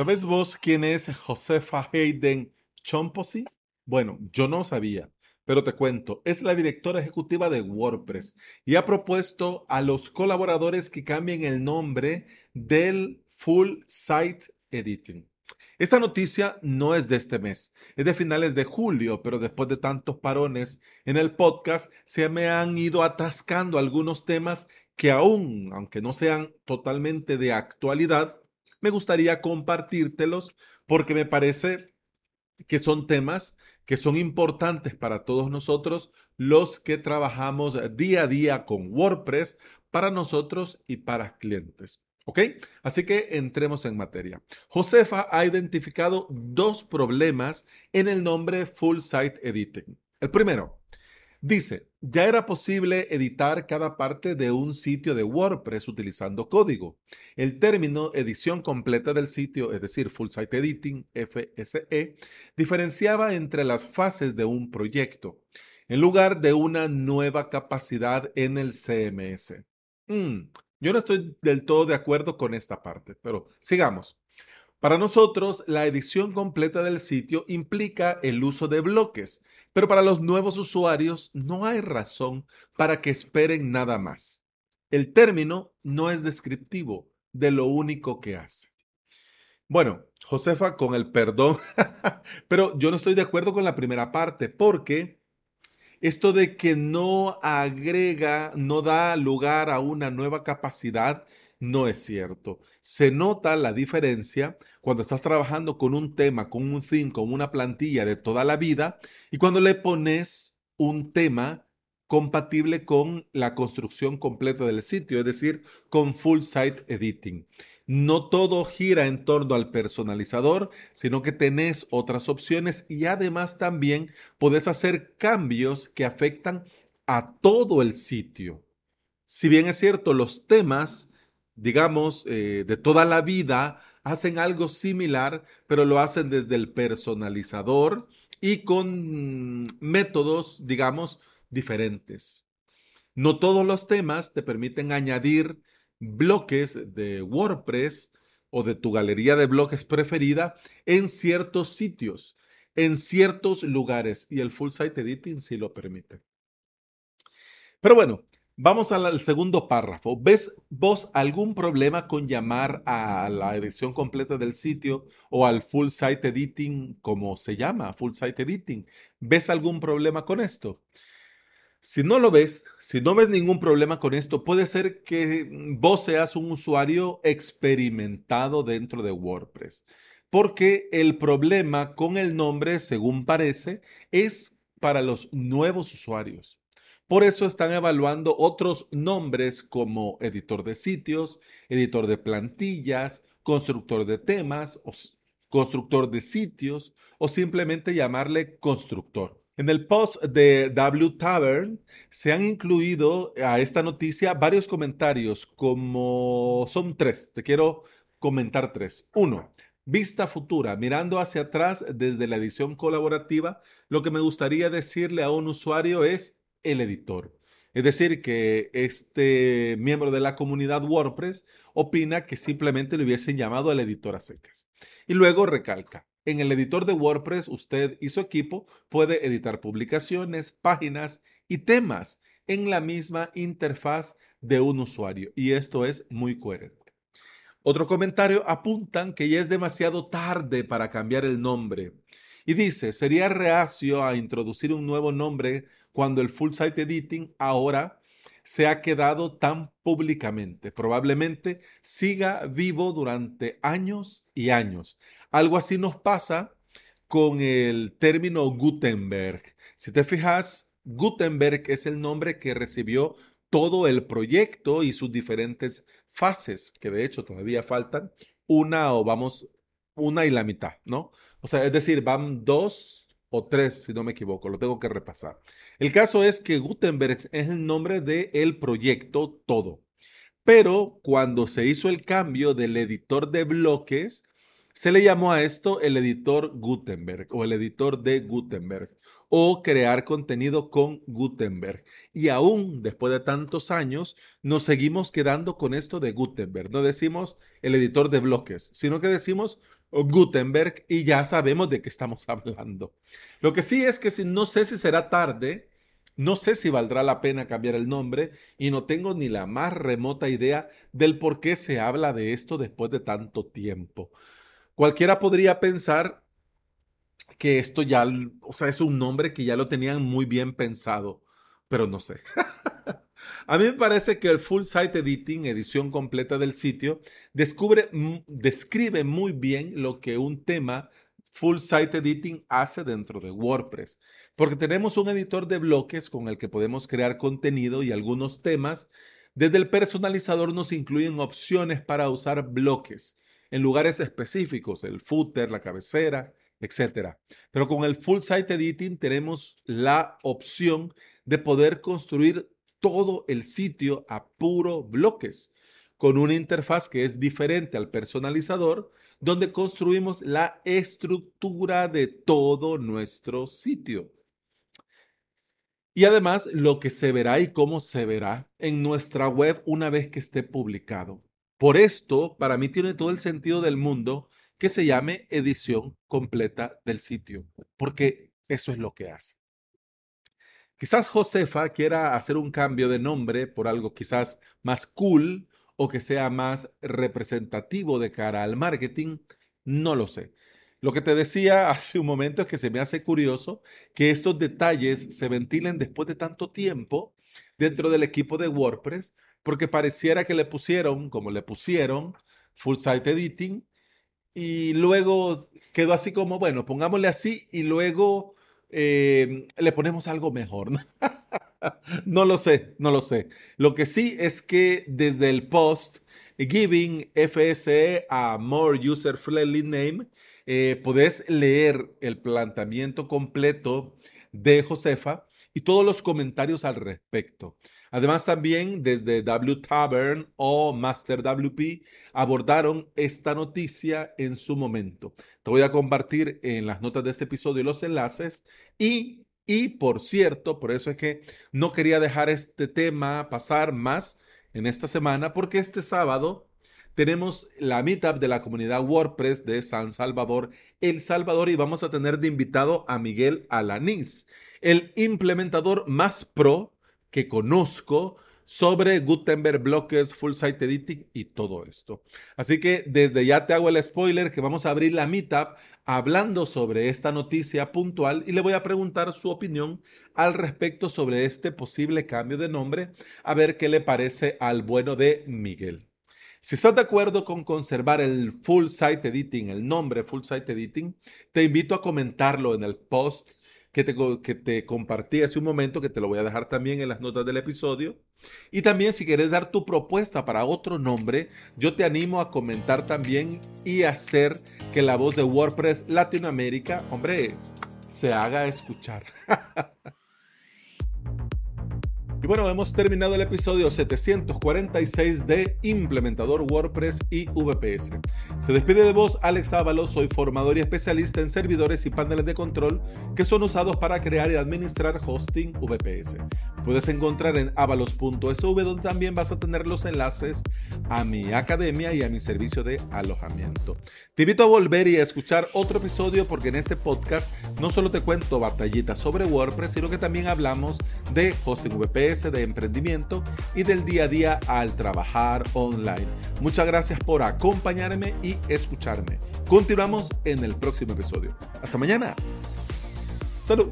¿Sabes vos quién es Josefa Hayden Chomposi? Bueno, yo no sabía, pero te cuento, es la directora ejecutiva de WordPress y ha propuesto a los colaboradores que cambien el nombre del Full Site Editing. Esta noticia no es de este mes, es de finales de julio, pero después de tantos parones en el podcast se me han ido atascando algunos temas que aún, aunque no sean totalmente de actualidad, me gustaría compartírtelos porque me parece que son temas que son importantes para todos nosotros, los que trabajamos día a día con WordPress, para nosotros y para clientes. ¿Ok? Así que entremos en materia. Josefa ha identificado dos problemas en el nombre Full Site Editing. El primero, Dice, ya era posible editar cada parte de un sitio de WordPress utilizando código. El término edición completa del sitio, es decir, Full Site Editing, FSE, diferenciaba entre las fases de un proyecto, en lugar de una nueva capacidad en el CMS. Mm, yo no estoy del todo de acuerdo con esta parte, pero sigamos. Para nosotros, la edición completa del sitio implica el uso de bloques pero para los nuevos usuarios no hay razón para que esperen nada más. El término no es descriptivo de lo único que hace. Bueno, Josefa, con el perdón, pero yo no estoy de acuerdo con la primera parte porque esto de que no agrega, no da lugar a una nueva capacidad, no es cierto. Se nota la diferencia cuando estás trabajando con un tema, con un theme, con una plantilla de toda la vida y cuando le pones un tema compatible con la construcción completa del sitio, es decir, con full site editing. No todo gira en torno al personalizador, sino que tenés otras opciones y además también podés hacer cambios que afectan a todo el sitio. Si bien es cierto, los temas digamos, eh, de toda la vida, hacen algo similar, pero lo hacen desde el personalizador y con métodos, digamos, diferentes. No todos los temas te permiten añadir bloques de WordPress o de tu galería de bloques preferida en ciertos sitios, en ciertos lugares, y el Full Site Editing sí lo permite. Pero bueno, Vamos al, segundo párrafo. ¿Ves vos algún problema con llamar a la edición completa del sitio o al full site editing, como se llama, full site editing? ¿Ves algún problema con esto? Si no lo ves, si no ves ningún problema con esto, puede ser que vos seas un usuario experimentado dentro de WordPress, porque el problema con el nombre, según parece, es para los nuevos usuarios. Por eso están evaluando otros nombres como editor de sitios, editor de plantillas, constructor de temas, constructor de sitios o simplemente llamarle constructor. En el post de W Tavern se han incluido a esta noticia varios comentarios, como son tres. Te quiero comentar tres. Uno, vista futura, mirando hacia atrás desde la edición colaborativa, lo que me gustaría decirle a un usuario es el editor. Es decir, que este miembro de la comunidad WordPress opina que simplemente le hubiesen llamado al editor a secas. Y luego recalca, en el editor de WordPress usted y su equipo puede editar publicaciones, páginas y temas en la misma interfaz de un usuario. Y esto es muy coherente. Otro comentario apuntan que ya es demasiado tarde para cambiar el nombre. Y dice, sería reacio a introducir un nuevo nombre cuando el full site editing ahora se ha quedado tan públicamente. Probablemente siga vivo durante años y años. Algo así nos pasa con el término Gutenberg. Si te fijas, Gutenberg es el nombre que recibió todo el proyecto y sus diferentes fases, que de hecho todavía faltan una o vamos, una y la mitad, ¿no? O sea, es decir, van dos o tres, si no me equivoco, lo tengo que repasar. El caso es que Gutenberg es el nombre del proyecto todo. Pero cuando se hizo el cambio del editor de bloques, se le llamó a esto el editor Gutenberg o el editor de Gutenberg o crear contenido con Gutenberg. Y aún después de tantos años, nos seguimos quedando con esto de Gutenberg. No decimos el editor de bloques, sino que decimos Gutenberg y ya sabemos de qué estamos hablando. Lo que sí es que si, no sé si será tarde, no sé si valdrá la pena cambiar el nombre y no tengo ni la más remota idea del por qué se habla de esto después de tanto tiempo. Cualquiera podría pensar que esto ya, o sea, es un nombre que ya lo tenían muy bien pensado, pero no sé. A mí me parece que el full site editing, edición completa del sitio, describe muy bien lo que un tema full site editing hace dentro de WordPress, porque tenemos un editor de bloques con el que podemos crear contenido y algunos temas. Desde el personalizador nos incluyen opciones para usar bloques en lugares específicos, el footer, la cabecera, etc. Pero con el full site editing tenemos la opción de poder construir todo el sitio a puro bloques, con una interfaz que es diferente al personalizador, donde construimos la estructura de todo nuestro sitio. Y además lo que se verá y cómo se verá en nuestra web una vez que esté publicado. Por esto, para mí tiene todo el sentido del mundo que se llame edición completa del sitio, porque eso es lo que hace. Quizás Josefa quiera hacer un cambio de nombre por algo quizás más cool o que sea más representativo de cara al marketing, no lo sé. Lo que te decía hace un momento es que se me hace curioso que estos detalles se ventilen después de tanto tiempo dentro del equipo de WordPress, porque pareciera que le pusieron, como le pusieron, full site editing, y luego quedó así como, bueno, pongámosle así, y luego eh, le ponemos algo mejor. no lo sé, no lo sé. Lo que sí es que desde el post Giving FSE a More User Friendly Name, eh, podés leer el planteamiento completo de Josefa y todos los comentarios al respecto. Además, también desde W Tavern o Master WP abordaron esta noticia en su momento. Te voy a compartir en las notas de este episodio los enlaces y, y por cierto, por eso es que no quería dejar este tema pasar más en esta semana, porque este sábado tenemos la meetup de la comunidad WordPress de San Salvador, El Salvador, y vamos a tener de invitado a Miguel Alanís, el implementador más pro que conozco sobre Gutenberg, bloques, full site editing y todo esto. Así que desde ya te hago el spoiler que vamos a abrir la meetup hablando sobre esta noticia puntual y le voy a preguntar su opinión al respecto sobre este posible cambio de nombre, a ver qué le parece al bueno de Miguel. Si estás de acuerdo con conservar el full site editing, el nombre full site editing, te invito a comentarlo en el post que te, que te compartí hace un momento, que te lo voy a dejar también en las notas del episodio. Y también si quieres dar tu propuesta para otro nombre, yo te animo a comentar también y hacer que la voz de WordPress Latinoamérica, hombre, se haga escuchar. bueno, hemos terminado el episodio 746 de Implementador WordPress y VPS. Se despide de vos Alex Ábalos, soy formador y especialista en servidores y paneles de control que son usados para crear y administrar hosting VPS. Puedes encontrar en avalos.sv donde también vas a tener los enlaces a mi academia y a mi servicio de alojamiento. Te invito a volver y a escuchar otro episodio porque en este podcast no solo te cuento batallitas sobre WordPress, sino que también hablamos de hosting VPS de emprendimiento y del día a día al trabajar online. Muchas gracias por acompañarme y escucharme. Continuamos en el próximo episodio. Hasta mañana. Salud.